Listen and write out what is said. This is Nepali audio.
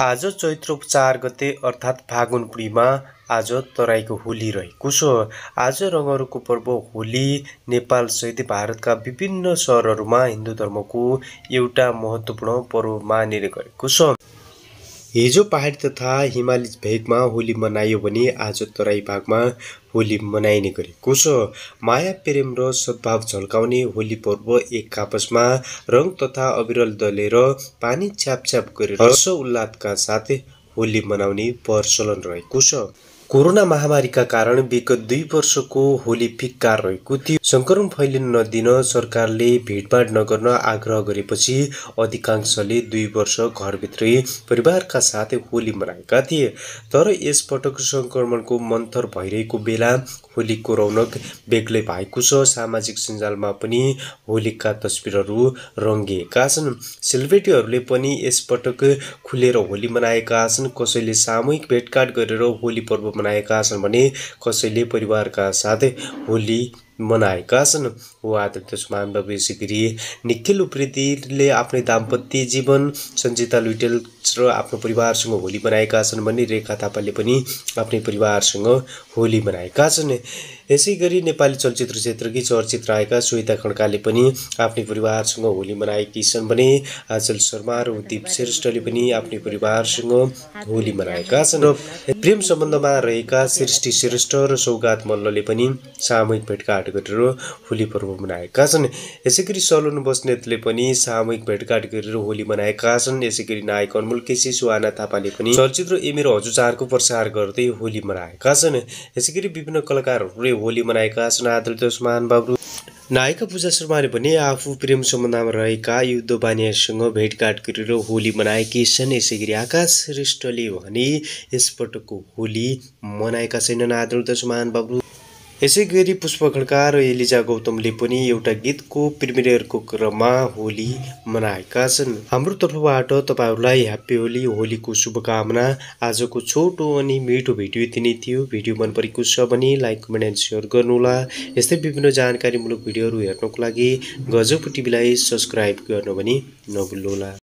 आज चैत्र चार गते अर्थात् फागुन पूर्णिमा आज तराईको होली रहेको छ आज रङहरूको पर्व होली नेपालसहित भारतका विभिन्न सहरहरूमा हिन्दू धर्मको एउटा महत्त्वपूर्ण पर्व मानिने गरेको छ हिजो पहाडी तथा हिमाली भेगमा होली मनाइयो भने आज तराई भागमा होली मनाइने गरेको छ माया प्रेम र सद्भाव झल्काउने होली पर्व एक कापसमा रङ तथा अविरल दलेर पानी छ्यापछ्याप गरेर हर्ष उल्लासका साथ होली मनाउने प्रचलन रहेको छ कोरोना महामारीका कारण विगत दुई वर्षको होली फिक्कार रहेको थियो सङ्क्रमण फैलिन नदिन सरकारले भेटभाड नगर्न आग्रह गरेपछि अधिकांशले दुई वर्ष घरभित्रै परिवारका साथै होली मनाएका थिए तर यसपटक सङ्क्रमणको मन्थर भइरहेको बेला होलीको रौनक बेग्लै भएको छ सामाजिक सञ्जालमा पनि होलीका तस्विरहरू रङ्गिएका छन् सेलिब्रेटीहरूले पनि यसपटक खुलेर होली मनाएका छन् कसैले सामूहिक भेटघाट गरेर होली पर्व मनाएका छन् भने कसैले परिवारका साथै होली मनाएका छन् वा आदर्श मानव निखिल उप्रेतीले आफ्नै दाम्पत्य जीवन सञ्जिता लुइटेल र आफ्नो परिवारसँग होली मनाएका छन् भने रेखा थापाले पनि आफ्नै परिवारसँग होली मनाएका छन् यसै गरी नेपाली चलचित्र क्षेत्रकी चर्चित आएका सुविता खड्काले पनि आफ्नै परिवारसँग होली मनाएकी छन् भने आचल शर्मा र उदीप श्रेष्ठले पनि आफ्नै परिवारसँग होली मनाएका छन् प्रेम सम्बन्धमा रहेका सृष्टि श्रेष्ठ र सौगात मल्लले पनि सामूहिक भेटघाट गरेर होली पर्व मनाएका छन् यसै गरी सलोन बस्नेतले पनि सामूहिक भेटघाट गरेर होली मनाएका छन् यसै गरी नायक अनमोल केसी सुहाना थापाले पनि चलचित्र एमेर हजुचारको हजुर प्रसार गर्दै होली मनाएका छन् यसै गरी विभिन्न कलाकारहरूले होली मनाएका सनातन उस्मान बाबु नायिका पूजा शर्माले भने आफू प्रेम सम्बन्धमा रहेका युद्ध बानीहरूसँग भेटघाट गरेर होली मनाएकी छन् यसै गरी आकाश श्रेष्ठले भने यसपटकको होली मनाएका छैनन् आदर दशमान बाबु यसै गरी पुष्प खड्का र एलिजा गौतमले पनि एउटा गीतको प्रिमियरको क्रममा होली मनाएका छन् हाम्रो तर्फबाट तपाईँहरूलाई ह्याप्पी होली होलीको शुभकामना आजको छोटो अनि मिठो भिडियो यति नै थियो भिडियो मन परेको छ भने लाइक कमेन्ट एन्ड सेयर गर्नुहोला यस्तै विभिन्न जानकारीमूलक भिडियोहरू हेर्नको लागि गजबको टिभीलाई सब्सक्राइब गर्नु भने नभुल्नुहोला